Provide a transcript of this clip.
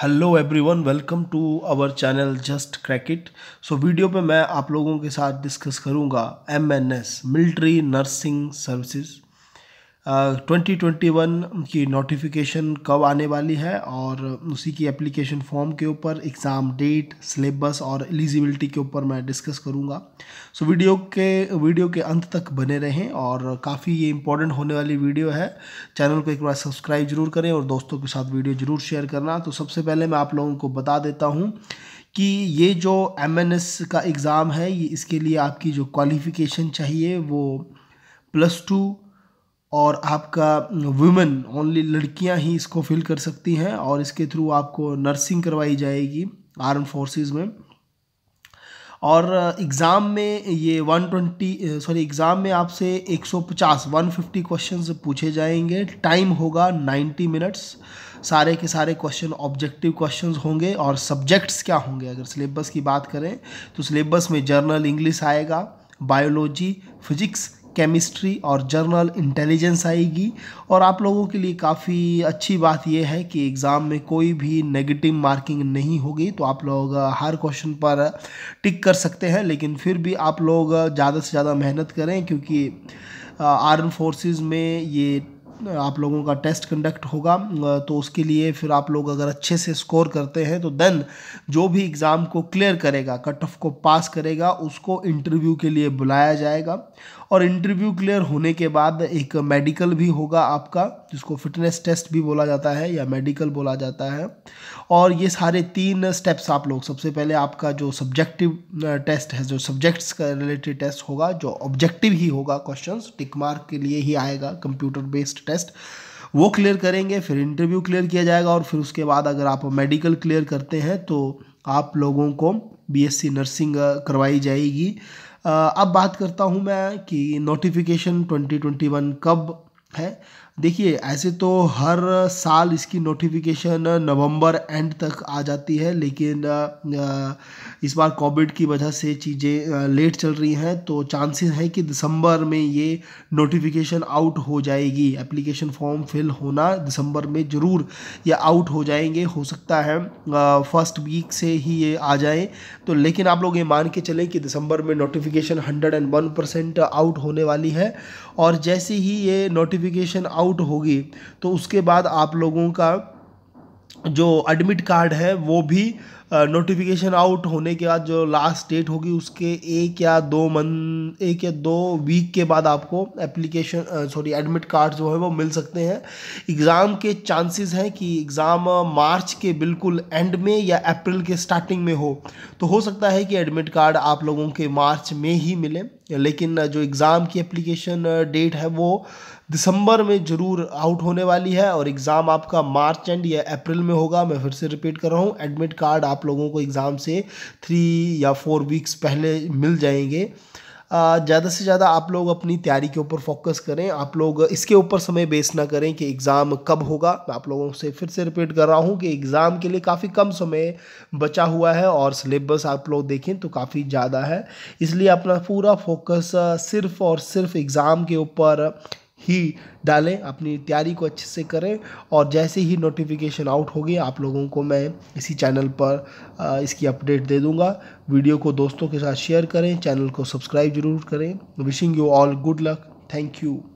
hello everyone welcome to our channel just crack it so video पे मैं आप लोगों के साथ डिस्कस करूँगा MNS military nursing services twenty twenty one की नोटिफिकेशन कब आने वाली है और उसी की एप्लीकेशन फॉर्म के ऊपर एग्ज़ाम डेट सिलेबस और एलिजिबिलिटी के ऊपर मैं डिस्कस करूँगा सो so, वीडियो के वीडियो के अंत तक बने रहें और काफ़ी ये इंपॉर्टेंट होने वाली वीडियो है चैनल को एक बार सब्सक्राइब जरूर करें और दोस्तों के साथ वीडियो ज़रूर शेयर करना तो सबसे पहले मैं आप लोगों को बता देता हूँ कि ये जो एम का एग्ज़ाम है ये इसके लिए आपकी जो क्वालिफ़िकेशन चाहिए वो प्लस टू और आपका वुमेन ओनली लड़कियां ही इसको फिल कर सकती हैं और इसके थ्रू आपको नर्सिंग करवाई जाएगी आर्म फोर्सेस में और एग्ज़ाम uh, में ये 120 सॉरी एग्ज़ाम में आपसे 150 150 क्वेश्चंस पूछे जाएंगे टाइम होगा 90 मिनट्स सारे के सारे क्वेश्चन ऑब्जेक्टिव क्वेश्चंस होंगे और सब्जेक्ट्स क्या होंगे अगर सिलेबस की बात करें तो सिलेबस में जर्नल इंग्लिश आएगा बायोलॉजी फिजिक्स केमिस्ट्री और जर्नल इंटेलिजेंस आएगी और आप लोगों के लिए काफ़ी अच्छी बात यह है कि एग्ज़ाम में कोई भी नेगेटिव मार्किंग नहीं होगी तो आप लोग हर क्वेश्चन पर टिक कर सकते हैं लेकिन फिर भी आप लोग ज़्यादा से ज़्यादा मेहनत करें क्योंकि आर्म फोर्सेस में ये आप लोगों का टेस्ट कंडक्ट होगा तो उसके लिए फिर आप लोग अगर अच्छे से स्कोर करते हैं तो देन जो भी एग्ज़ाम को क्लियर करेगा कट ऑफ को पास करेगा उसको इंटरव्यू के लिए बुलाया जाएगा और इंटरव्यू क्लियर होने के बाद एक मेडिकल भी होगा आपका जिसको फिटनेस टेस्ट भी बोला जाता है या मेडिकल बोला जाता है और ये सारे तीन स्टेप्स आप लोग सबसे पहले आपका जो सब्जेक्टिव टेस्ट है जो सब्जेक्ट्स का रिलेटेड टेस्ट होगा जो ऑब्जेक्टिव ही होगा क्वेश्चन टिक मार्क के लिए ही आएगा कंप्यूटर बेस्ड टेस्ट वो क्लियर करेंगे फिर इंटरव्यू क्लियर किया जाएगा और फिर उसके बाद अगर आप मेडिकल क्लियर करते हैं तो आप लोगों को बीएससी नर्सिंग करवाई जाएगी अब बात करता हूँ मैं कि नोटिफिकेशन 2021 कब है देखिए ऐसे तो हर साल इसकी नोटिफिकेशन नवंबर एंड तक आ जाती है लेकिन इस बार कोविड की वजह से चीज़ें लेट चल रही हैं तो चांसेस हैं कि दिसंबर में ये नोटिफिकेशन आउट हो जाएगी एप्लीकेशन फॉर्म फिल होना दिसंबर में ज़रूर ये आउट हो जाएंगे हो सकता है फर्स्ट वीक से ही ये आ जाए तो लेकिन आप लोग ये मान के चलें कि दिसंबर में notification hundred and one percent out होने वाली है और जैसे ही ये नोटिफिकेशन आउट होगी तो उसके बाद आप लोगों का जो एडमिट कार्ड है वो भी नोटिफिकेशन आउट होने के बाद जो लास्ट डेट होगी उसके एक या दो मन एक या दो वीक के बाद आपको एप्लीकेशन सॉरी एडमिट कार्ड जो है वो मिल सकते हैं एग्ज़ाम के चांसेस हैं कि एग्ज़ाम मार्च के बिल्कुल एंड में या अप्रैल के स्टार्टिंग में हो तो हो सकता है कि एडमिट कार्ड आप लोगों के मार्च में ही मिले लेकिन जो एग्ज़ाम की एप्लीकेशन डेट है वो दिसंबर में ज़रूर आउट होने वाली है और एग्ज़ाम आपका मार्च एंड या अप्रैल में होगा मैं फिर से रिपीट कर रहा हूँ एडमिट कार्ड आप आप लोगों को एग्ज़ाम से थ्री या फोर वीक्स पहले मिल जाएंगे ज़्यादा से ज़्यादा आप लोग अपनी तैयारी के ऊपर फोकस करें आप लोग इसके ऊपर समय बेस ना करें कि एग्ज़ाम कब होगा मैं आप लोगों से फिर से रिपीट कर रहा हूँ कि एग्ज़ाम के लिए काफ़ी कम समय बचा हुआ है और सिलेबस आप लोग देखें तो काफ़ी ज़्यादा है इसलिए अपना पूरा फोकस सिर्फ़ और सिर्फ एग्ज़ाम के ऊपर ही डालें अपनी तैयारी को अच्छे से करें और जैसे ही नोटिफिकेशन आउट होगी आप लोगों को मैं इसी चैनल पर इसकी अपडेट दे दूंगा वीडियो को दोस्तों के साथ शेयर करें चैनल को सब्सक्राइब जरूर करें wishing you all good luck thank you